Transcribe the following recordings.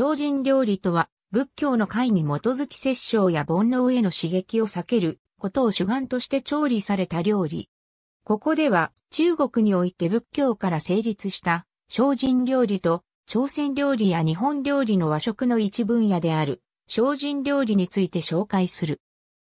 精進料理とは、仏教の会に基づき殺生や煩悩への刺激を避けることを主眼として調理された料理。ここでは、中国において仏教から成立した精進料理と朝鮮料理や日本料理の和食の一分野である精進料理について紹介する。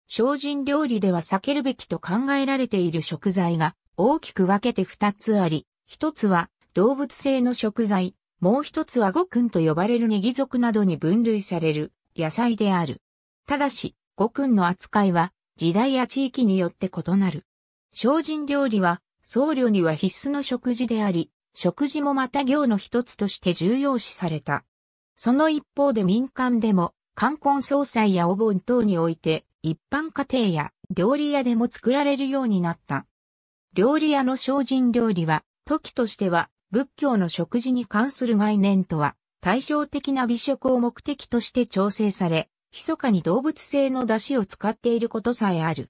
精進料理では避けるべきと考えられている食材が大きく分けて二つあり、一つは動物性の食材、もう一つは五君と呼ばれるネギ族などに分類される野菜である。ただし、五君の扱いは時代や地域によって異なる。精進料理は僧侶には必須の食事であり、食事もまた行の一つとして重要視された。その一方で民間でも、冠婚葬祭やお盆等において、一般家庭や料理屋でも作られるようになった。料理屋の精進料理は、時としては仏教の食事に関する概念とは、対照的な美食を目的として調整され、密かに動物性の出汁を使っていることさえある。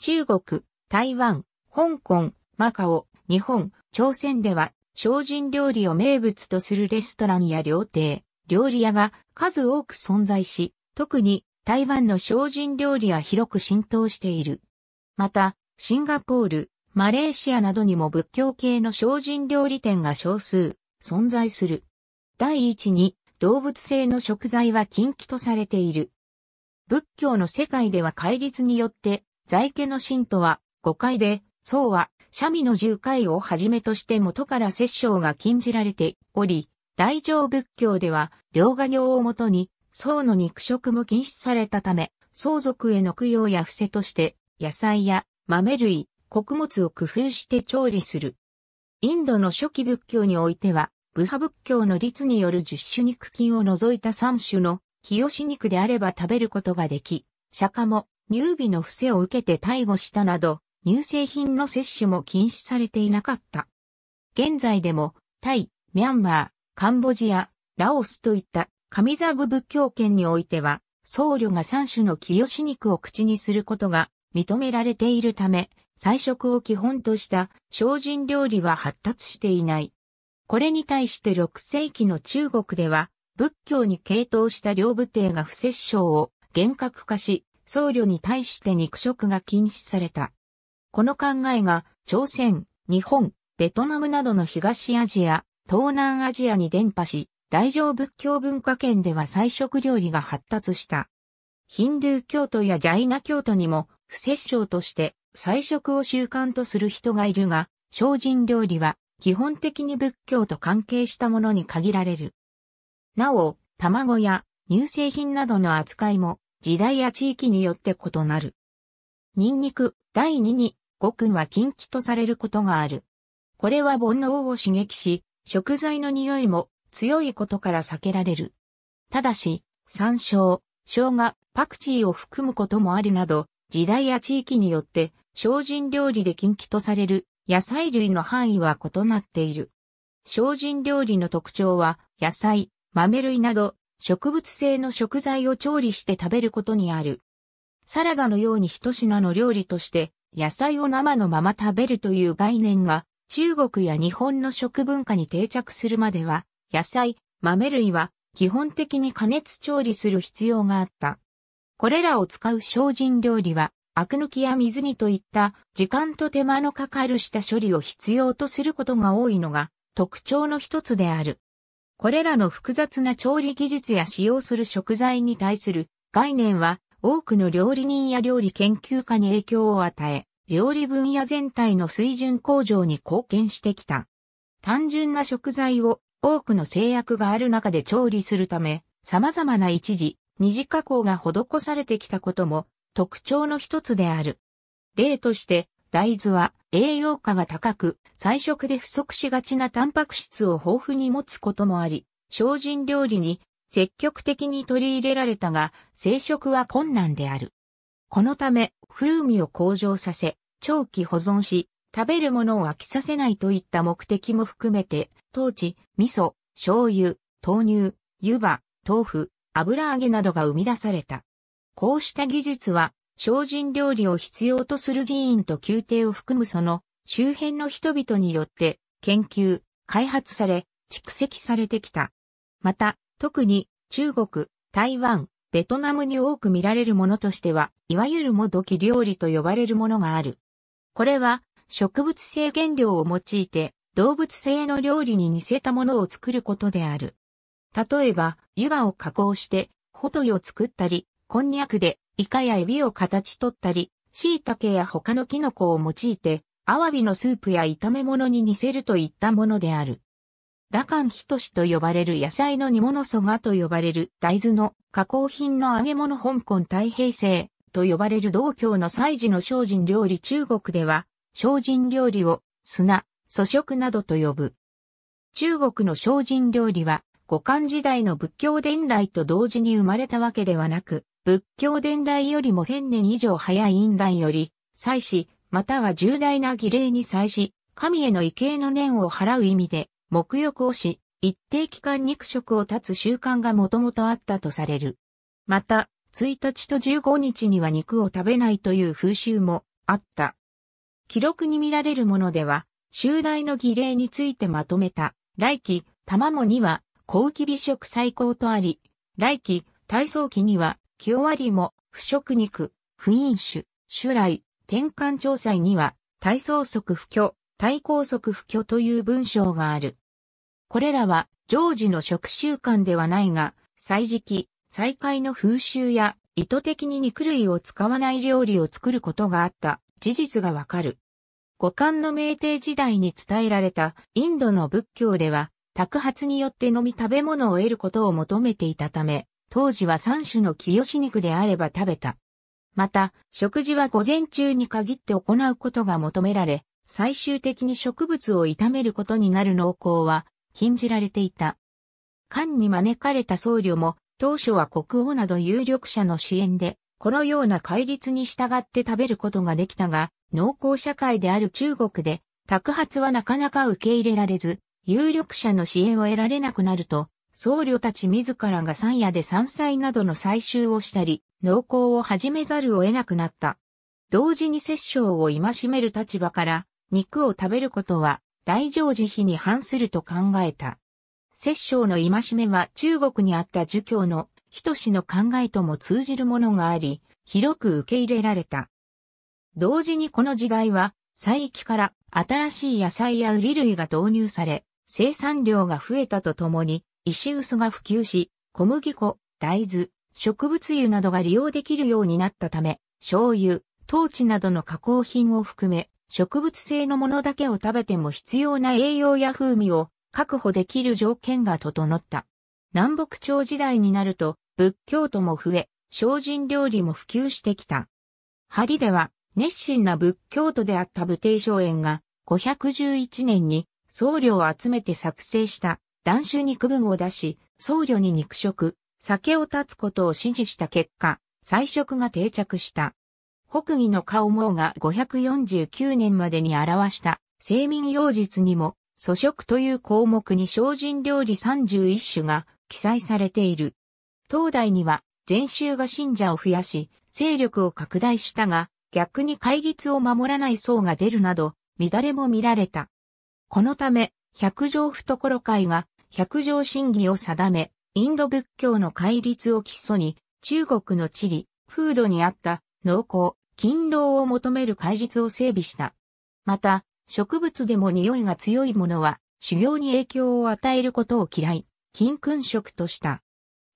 中国、台湾、香港、マカオ、日本、朝鮮では、精進料理を名物とするレストランや料亭、料理屋が数多く存在し、特に台湾の精進料理は広く浸透している。また、シンガポール、マレーシアなどにも仏教系の精進料理店が少数存在する。第一に動物性の食材は禁忌とされている。仏教の世界では戒律によって在家の信徒は誤解で、僧はャ味の十戒をはじめとして元から殺生が禁じられており、大乗仏教では、両画業をもとに、僧の肉食も禁止されたため、相続への供養や伏せとして、野菜や豆類、穀物を工夫して調理する。インドの初期仏教においては、ブハ仏教の律による十種肉菌を除いた三種の清し肉であれば食べることができ、釈迦も乳尾の伏せを受けて逮捕したなど、乳製品の摂取も禁止されていなかった。現在でも、タイ、ミャンマー、カンボジア、ラオスといった神座部仏教圏においては、僧侶が三種の清し肉を口にすることが認められているため、菜食を基本とした精進料理は発達していない。これに対して6世紀の中国では、仏教に傾倒した両部帝が不摂生を厳格化し、僧侶に対して肉食が禁止された。この考えが朝鮮、日本、ベトナムなどの東アジア、東南アジアに伝播し、大乗仏教文化圏では菜食料理が発達した。ヒンドゥー教徒やジャイナ教徒にも不摂生として菜食を習慣とする人がいるが、精進料理は基本的に仏教と関係したものに限られる。なお、卵や乳製品などの扱いも時代や地域によって異なる。ニンニク第2に五君は禁忌とされることがある。これは煩悩を刺激し、食材の匂いも強いことから避けられる。ただし、山椒、生姜、パクチーを含むこともあるなど、時代や地域によって精進料理で禁忌とされる野菜類の範囲は異なっている。精進料理の特徴は野菜、豆類など植物性の食材を調理して食べることにある。サラダのように一品の料理として野菜を生のまま食べるという概念が中国や日本の食文化に定着するまでは野菜、豆類は基本的に加熱調理する必要があった。これらを使う精進料理はアク抜きや水煮といった時間と手間のかかるした処理を必要とすることが多いのが特徴の一つである。これらの複雑な調理技術や使用する食材に対する概念は多くの料理人や料理研究家に影響を与え、料理分野全体の水準向上に貢献してきた。単純な食材を多くの制約がある中で調理するため、様々な一時、二次加工が施されてきたことも特徴の一つである。例として、大豆は栄養価が高く、菜食で不足しがちなタンパク質を豊富に持つこともあり、精進料理に積極的に取り入れられたが、生食は困難である。このため、風味を向上させ、長期保存し、食べるものを飽きさせないといった目的も含めて、当地、味噌、醤油、豆乳、湯葉、豆腐、油揚げなどが生み出された。こうした技術は、精進料理を必要とする寺院と宮廷を含むその周辺の人々によって研究、開発され、蓄積されてきた。また、特に中国、台湾、ベトナムに多く見られるものとしては、いわゆるもどき料理と呼ばれるものがある。これは、植物性原料を用いて、動物性の料理に似せたものを作ることである。例えば、湯葉を加工して、ホトイを作ったり、こんにゃくでイカやエビを形取ったり、椎茸や他のキノコを用いて、アワビのスープや炒め物に似せるといったものである。羅漢ヒトシと呼ばれる野菜の煮物そがと呼ばれる大豆の加工品の揚げ物香港太平製と呼ばれる道教の祭事の精進料理中国では、精進料理を砂、素食などと呼ぶ。中国の精進料理は、五漢時代の仏教伝来と同時に生まれたわけではなく、仏教伝来よりも千年以上早い院代より、祭祀、または重大な儀礼に際し、神への畏敬の念を払う意味で、沐浴をし、一定期間肉食を断つ習慣がもともとあったとされる。また、1日と15日には肉を食べないという風習もあった。記録に見られるものでは、襲来の儀礼についてまとめた、来期、玉もには、後期美食最高とあり、来期、体操期には、清割も、不食肉、不飲酒、酒来、転換調査には、体操則不居、体高則不居という文章がある。これらは、常時の食習慣ではないが、歳時期、再開の風習や、意図的に肉類を使わない料理を作ることがあった事実がわかる。五感の明帝時代に伝えられたインドの仏教では、宅発によってのみ食べ物を得ることを求めていたため、当時は三種の清し肉であれば食べた。また、食事は午前中に限って行うことが求められ、最終的に植物を炒めることになる農耕は禁じられていた。官に招かれた僧侶も、当初は国王など有力者の支援で、このような戒律に従って食べることができたが、農耕社会である中国で、宅発はなかなか受け入れられず、有力者の支援を得られなくなると、僧侶たち自らが山野で山菜などの採集をしたり、農耕を始めざるを得なくなった。同時に摂政を戒める立場から、肉を食べることは大乗慈悲に反すると考えた。摂政の戒めは中国にあった儒教の人志の考えとも通じるものがあり、広く受け入れられた。同時にこの時代は、採域から新しい野菜や売り類が導入され、生産量が増えたとともに、石臼が普及し、小麦粉、大豆、植物油などが利用できるようになったため、醤油、トーチなどの加工品を含め、植物性のものだけを食べても必要な栄養や風味を確保できる条件が整った。南北朝時代になると、仏教徒も増え、精進料理も普及してきた。針では、熱心な仏教徒であった武帝松園が、511年に僧侶を集めて作成した断酒に区分を出し、僧侶に肉食、酒を断つことを指示した結果、菜食が定着した。北魏の顔毛が549年までに表した、生民用実にも、素食という項目に精進料理31種が記載されている。東大には、禅宗が信者を増やし、勢力を拡大したが、逆に戒律を守らない層が出るなど、乱れも見られた。このため、百条懐会が百条審議を定め、インド仏教の戒律を基礎に、中国の地理、風土にあった農耕、勤労を求める戒律を整備した。また、植物でも匂いが強いものは、修行に影響を与えることを嫌い、金君食とした。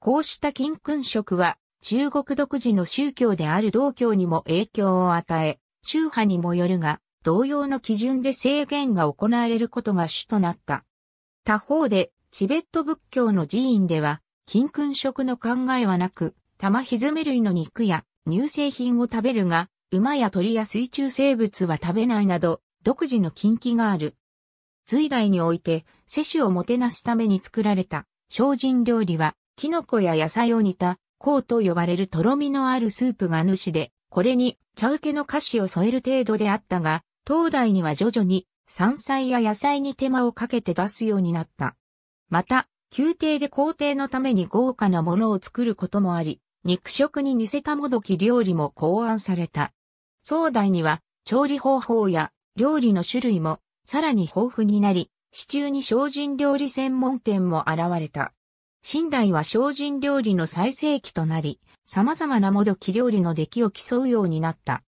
こうした金君食は、中国独自の宗教である道教にも影響を与え、宗派にもよるが、同様の基準で制限が行われることが主となった。他方で、チベット仏教の寺院では、金勲食の考えはなく、玉ひずめ類の肉や乳製品を食べるが、馬や鳥や水中生物は食べないなど、独自の禁忌がある。隋代において、世取をもてなすために作られた、精進料理は、キノコや野菜を煮た、コウと呼ばれるとろみのあるスープが主で、これに茶受けの菓子を添える程度であったが、東代には徐々に山菜や野菜に手間をかけて出すようになった。また、宮廷で皇帝のために豪華なものを作ることもあり、肉食に似せたもどき料理も考案された。壮大には、調理方法や料理の種類もさらに豊富になり、市中に精進料理専門店も現れた。新代は精進料理の最盛期となり、様々なもどき料理の出来を競うようになった。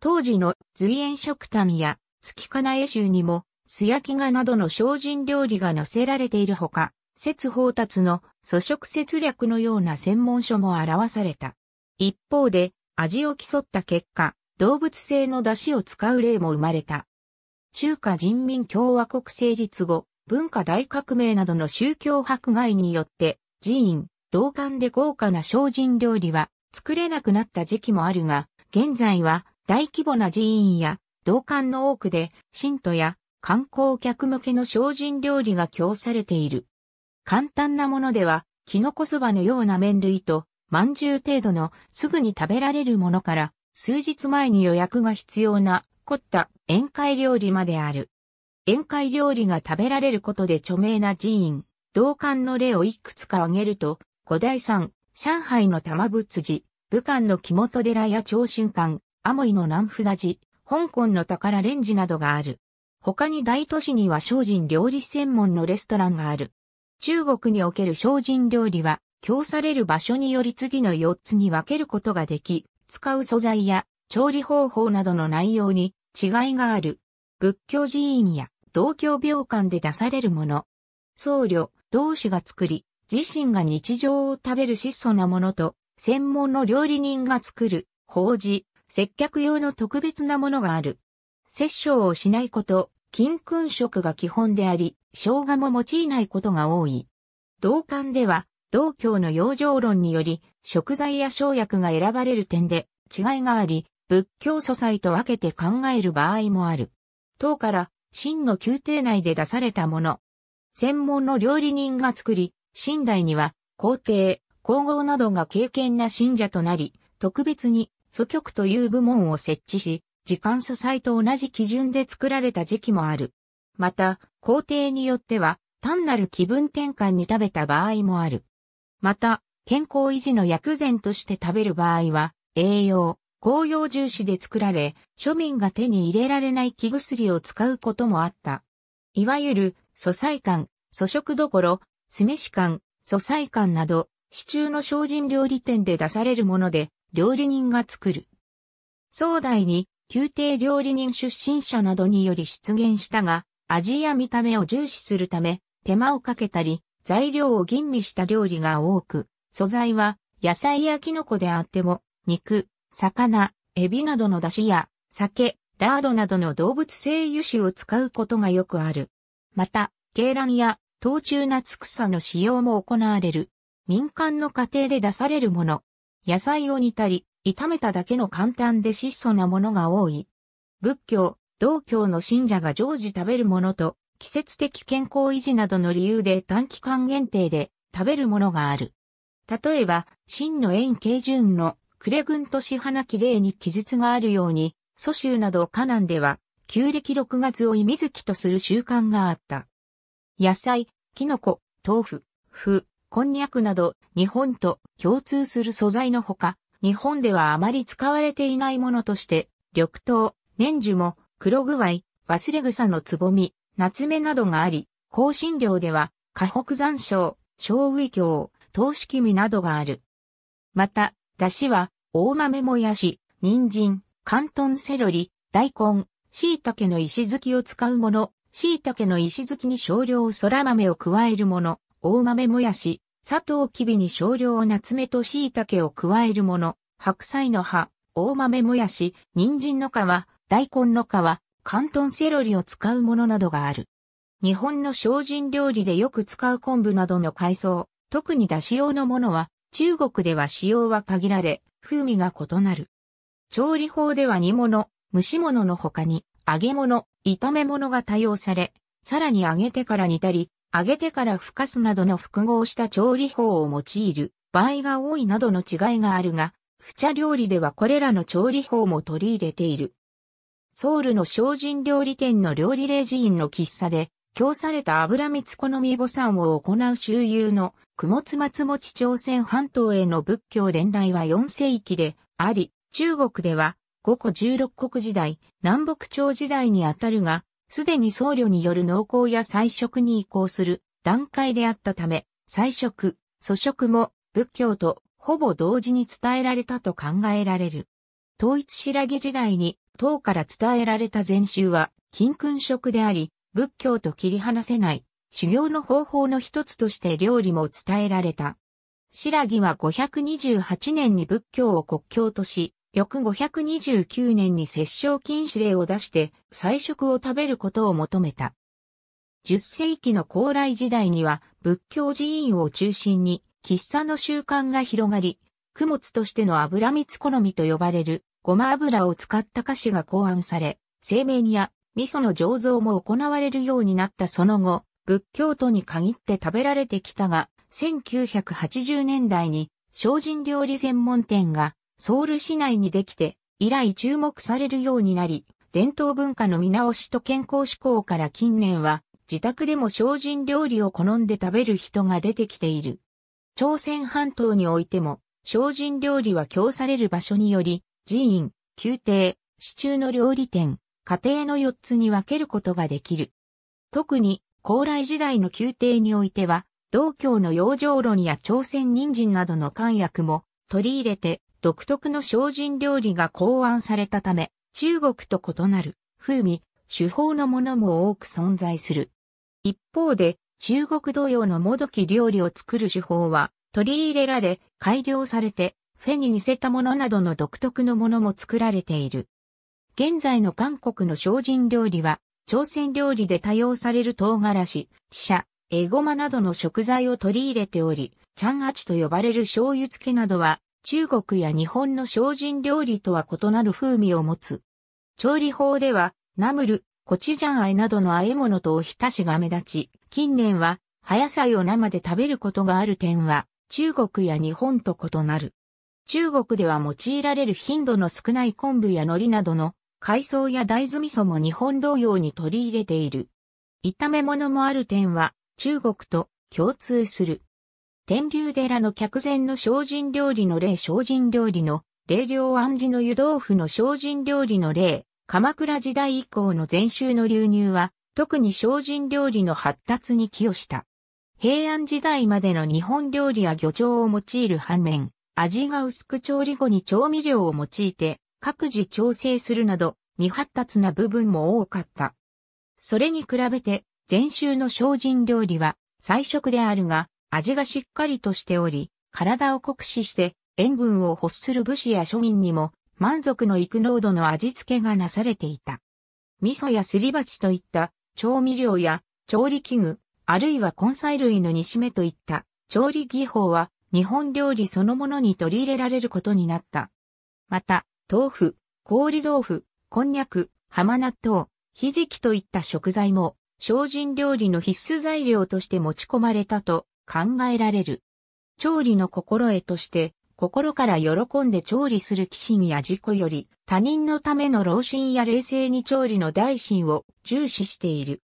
当時の随縁食単や月金絵集にも素焼き画などの精進料理が載せられているほか、節法達の素食節略のような専門書も表された。一方で、味を競った結果、動物性の出汁を使う例も生まれた。中華人民共和国成立後、文化大革命などの宗教迫害によって、寺院、道館で豪華な精進料理は作れなくなった時期もあるが、現在は大規模な寺院や道館の多くで、信徒や観光客向けの精進料理が供されている。簡単なものでは、キノコそばのような麺類と、饅頭程度のすぐに食べられるものから、数日前に予約が必要な凝った宴会料理まである。宴会料理が食べられることで著名な寺院、道館の例をいくつか挙げると、五代産、上海の玉仏寺、武漢の木本寺や長春館、アモイの南札寺、香港の宝レンジなどがある。他に大都市には精進料理専門のレストランがある。中国における精進料理は、供される場所により次の4つに分けることができ、使う素材や調理方法などの内容に違いがある。仏教寺院や道教病館で出されるもの。僧侶、同士が作り、自身が日常を食べる質素なものと、専門の料理人が作る、法事、接客用の特別なものがある。殺生をしないこと、金勲職が基本であり、生姜も用いないことが多い。同館では、道教の養生論により、食材や生薬が選ばれる点で違いがあり、仏教素材と分けて考える場合もある。当から、真の宮廷内で出されたもの。専門の料理人が作り、寝台には、皇帝、皇后などが敬虔な信者となり、特別に、祖局という部門を設置し、時間素材と同じ基準で作られた時期もある。また、工程によっては、単なる気分転換に食べた場合もある。また、健康維持の薬膳として食べる場合は、栄養、紅葉重視で作られ、庶民が手に入れられない木薬を使うこともあった。いわゆる、素菜館、素食どころ、酢飯館、素菜館など、市中の精進料理店で出されるもので、料理人が作る。壮大に宮廷料理人出身者などにより出現したが、味や見た目を重視するため、手間をかけたり、材料を吟味した料理が多く、素材は野菜やキノコであっても、肉、魚、エビなどの出汁や、酒、ラードなどの動物性油脂を使うことがよくある。また、鶏卵や冬中夏草の使用も行われる。民間の家庭で出されるもの。野菜を煮たり、炒めただけの簡単で質素なものが多い。仏教、道教の信者が常時食べるものと、季節的健康維持などの理由で短期間限定で食べるものがある。例えば、真の円慶順のクレ軍と支花綺麗に記述があるように、蘇州など河南では、旧暦6月を意味月とする習慣があった。野菜、キノコ、豆腐、麩、こんにゃくなど、日本と共通する素材のほか、日本ではあまり使われていないものとして、緑豆、年樹も、黒具合、忘れ草のつぼみ、夏目などがあり、香辛料では、河北山椒、小ウイ鏡、糖式味などがある。また、出汁は、大豆もやし、人参、関東セロリ、大根、椎茸の石突きを使うもの、椎茸の石突きに少量空豆を加えるもの、大豆もやし、砂糖きびに少量を夏目と椎茸を加えるもの、白菜の葉、大豆もやし、人参の皮、大根の皮、関東セロリを使うものなどがある。日本の精進料理でよく使う昆布などの海藻、特に出汁用のものは、中国では使用は限られ、風味が異なる。調理法では煮物、蒸し物の他に、揚げ物、炒め物が多用され、さらに揚げてから煮たり、揚げてから吹かすなどの複合した調理法を用いる場合が多いなどの違いがあるが、不茶料理ではこれらの調理法も取り入れている。ソウルの精進料理店の料理レジンの喫茶で、供された油蜜好み母産を行う周遊の雲津松餅朝鮮半島への仏教伝来は4世紀であり、中国では五個16国時代、南北朝時代にあたるが、すでに僧侶による農耕や菜食に移行する段階であったため、菜食、素食も仏教とほぼ同時に伝えられたと考えられる。統一白毛時代に唐から伝えられた禅宗は金君食であり、仏教と切り離せない修行の方法の一つとして料理も伝えられた。白木は528年に仏教を国教とし、翌529年に殺傷禁止令を出して菜食を食べることを求めた。10世紀の高麗時代には仏教寺院を中心に喫茶の習慣が広がり、供物としての油蜜好みと呼ばれるごま油を使った菓子が考案され、製麺や味噌の醸造も行われるようになったその後、仏教徒に限って食べられてきたが、1980年代に精進料理専門店がソウル市内にできて、以来注目されるようになり、伝統文化の見直しと健康志向から近年は、自宅でも精進料理を好んで食べる人が出てきている。朝鮮半島においても、精進料理は供される場所により、寺院、宮廷、市中の料理店、家庭の4つに分けることができる。特に、高麗時代の宮廷においては、道教の養生論や朝鮮人参などの漢薬も取り入れて独特の精進料理が考案されたため、中国と異なる風味、手法のものも多く存在する。一方で、中国同様のもどき料理を作る手法は取り入れられ、改良されて、フェに似せたものなどの独特のものも作られている。現在の韓国の精進料理は、朝鮮料理で多用される唐辛子、地砂、エゴマなどの食材を取り入れており、チャンアチと呼ばれる醤油漬けなどは中国や日本の精進料理とは異なる風味を持つ。調理法では、ナムル、コチュジャンアイなどの和え物とおひたしが目立ち、近年は、葉野菜を生で食べることがある点は、中国や日本と異なる。中国では用いられる頻度の少ない昆布や海苔などの海藻や大豆味噌も日本同様に取り入れている。炒め物もある点は中国と共通する。天竜寺の客前の精進料理の例精進料理の霊両暗示の湯豆腐の精進料理の例鎌倉時代以降の禅宗の流入は特に精進料理の発達に寄与した。平安時代までの日本料理や漁場を用いる反面、味が薄く調理後に調味料を用いて各自調整するなど未発達な部分も多かった。それに比べて禅宗の精進料理は菜食であるが、味がしっかりとしており、体を酷使して塩分を欲する武士や庶民にも満足のいく濃度の味付けがなされていた。味噌やすり鉢といった調味料や調理器具、あるいは根菜類の煮しめといった調理技法は日本料理そのものに取り入れられることになった。また、豆腐、氷豆腐、こんにゃく、浜納豆、ひじきといった食材も精進料理の必須材料として持ち込まれたと考えられる。調理の心得として、心から喜んで調理する気心や事故より、他人のための老心や冷静に調理の大心を重視している。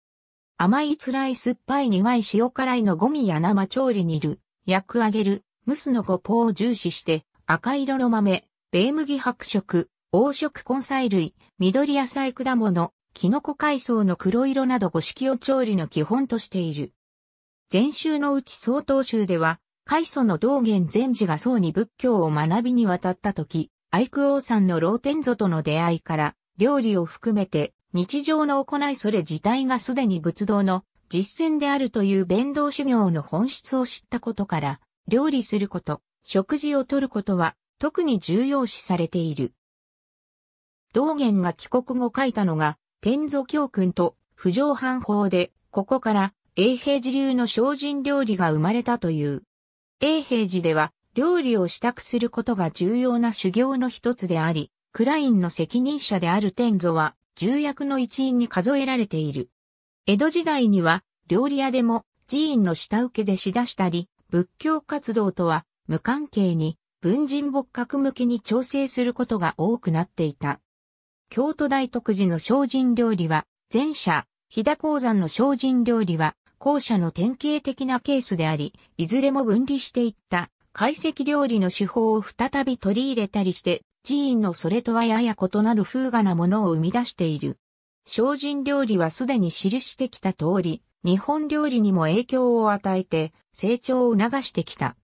甘い辛い酸っぱい苦い塩辛いのゴミや生調理いる、焼く揚げる、蒸すの五法を重視して、赤色の豆、米麦白色、黄色根菜類、緑野菜果物、キノコ海藻の黒色など五色を調理の基本としている。禅宗のうち曹洞宗では、開祖の道元禅師が僧に仏教を学びに渡った時、愛久王さんの老天祖との出会いから、料理を含めて、日常の行いそれ自体がすでに仏道の実践であるという弁道修行の本質を知ったことから、料理すること、食事をとることは特に重要視されている。道元が帰国後書いたのが、天祖教訓と不上反法で、ここから永平寺流の精進料理が生まれたという。永平寺では料理を支度することが重要な修行の一つであり、クラインの責任者である天祖は重役の一員に数えられている。江戸時代には料理屋でも寺院の下請けでしだしたり、仏教活動とは無関係に文人仏閣向けに調整することが多くなっていた。京都大徳寺の精進料理は、前者、日田鉱山の精進料理は、後者の典型的なケースであり、いずれも分離していった懐石料理の手法を再び取り入れたりして、寺院のそれとはやや異なる風雅なものを生み出している。精進料理はすでに記してきた通り、日本料理にも影響を与えて成長を促してきた。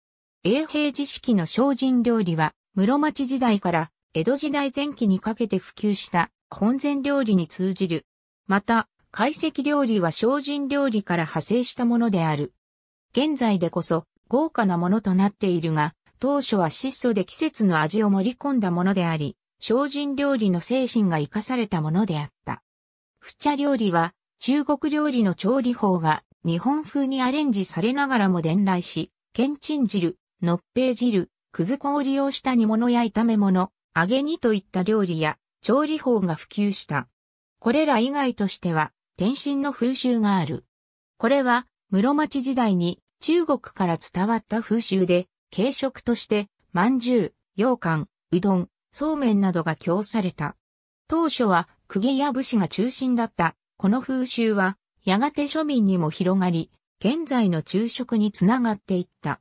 永平寺式の精進料理は、室町時代から江戸時代前期にかけて普及した本膳料理に通じる。また、懐石料理は精進料理から派生したものである。現在でこそ豪華なものとなっているが、当初は質素で季節の味を盛り込んだものであり、精進料理の精神が生かされたものであった。チ茶料理は中国料理の調理法が日本風にアレンジされながらも伝来し、けんちん汁、のっぺい汁、くず粉を利用した煮物や炒め物、揚げ煮といった料理や調理法が普及した。これら以外としては、転身の風習がある。これは、室町時代に中国から伝わった風習で、軽食として、まんじゅう、羊羹、うどん、そうめんなどが供された。当初は、釘や武士が中心だった、この風習は、やがて庶民にも広がり、現在の昼食につながっていった。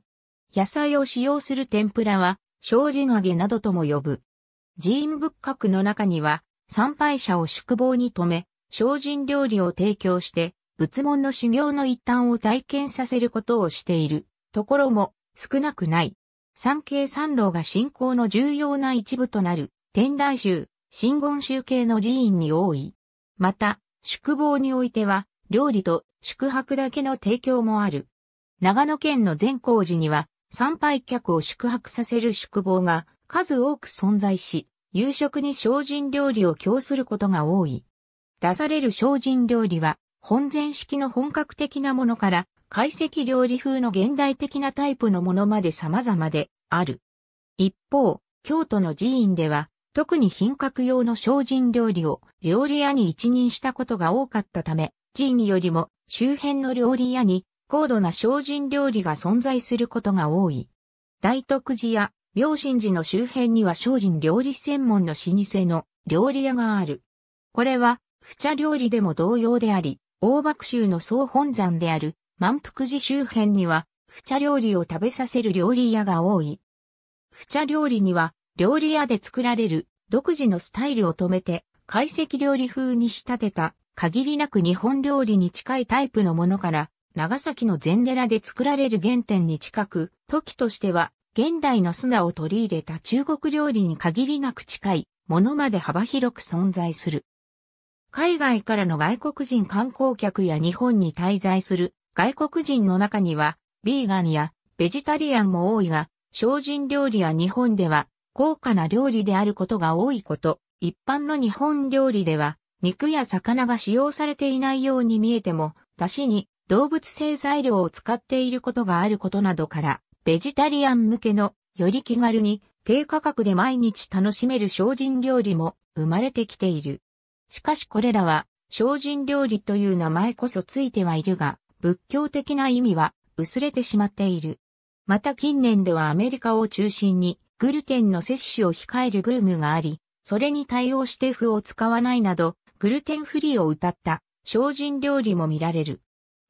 野菜を使用する天ぷらは、障子揚げなどとも呼ぶ。寺院仏閣の中には、参拝者を宿坊に止め、精進料理を提供して、仏門の修行の一端を体験させることをしているところも少なくない。三景三郎が信仰の重要な一部となる天台宗、真言宗系の寺院に多い。また、宿坊においては、料理と宿泊だけの提供もある。長野県の善光寺には、参拝客を宿泊させる宿坊が数多く存在し、夕食に精進料理を供することが多い。出される精進料理は、本前式の本格的なものから、懐石料理風の現代的なタイプのものまで様々である。一方、京都の寺院では、特に品格用の精進料理を料理屋に一任したことが多かったため、寺院よりも周辺の料理屋に高度な精進料理が存在することが多い。大徳寺や明神寺の周辺には精進料理専門の老舗の料理屋がある。これは不茶料理でも同様であり、大爆州の総本山である満腹寺周辺には、不茶料理を食べさせる料理屋が多い。不茶料理には、料理屋で作られる独自のスタイルを止めて、懐石料理風に仕立てた、限りなく日本料理に近いタイプのものから、長崎の禅寺で作られる原点に近く、時としては、現代の砂を取り入れた中国料理に限りなく近いものまで幅広く存在する。海外からの外国人観光客や日本に滞在する外国人の中には、ビーガンやベジタリアンも多いが、精進料理や日本では高価な料理であることが多いこと、一般の日本料理では肉や魚が使用されていないように見えても、出汁に動物性材料を使っていることがあることなどから、ベジタリアン向けのより気軽に低価格で毎日楽しめる精進料理も生まれてきている。しかしこれらは、精進料理という名前こそついてはいるが、仏教的な意味は薄れてしまっている。また近年ではアメリカを中心にグルテンの摂取を控えるブームがあり、それに対応して符を使わないなど、グルテンフリーを歌った精進料理も見られる。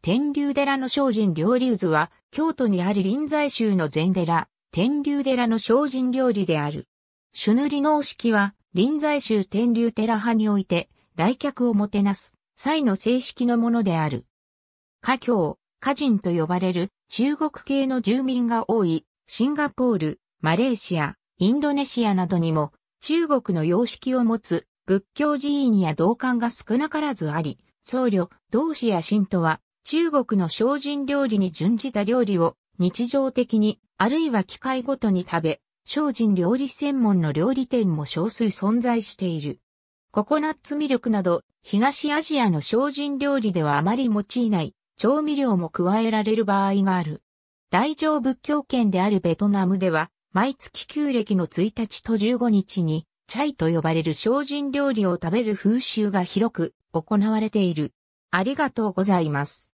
天竜寺の精進料理渦は、京都にある臨済宗の禅寺、天竜寺の精進料理である。朱塗りのお式は、臨済宗天竜寺派において、来客をもてなす、際の正式のものである。華僑、華人と呼ばれる中国系の住民が多い、シンガポール、マレーシア、インドネシアなどにも、中国の様式を持つ仏教寺院や道館が少なからずあり、僧侶、同士や神徒は、中国の精進料理に準じた料理を日常的に、あるいは機会ごとに食べ、精進料理専門の料理店も少数存在している。ココナッツミルクなど、東アジアの精進料理ではあまり用いない調味料も加えられる場合がある。大乗仏教圏であるベトナムでは、毎月旧暦の1日と15日に、チャイと呼ばれる精進料理を食べる風習が広く行われている。ありがとうございます。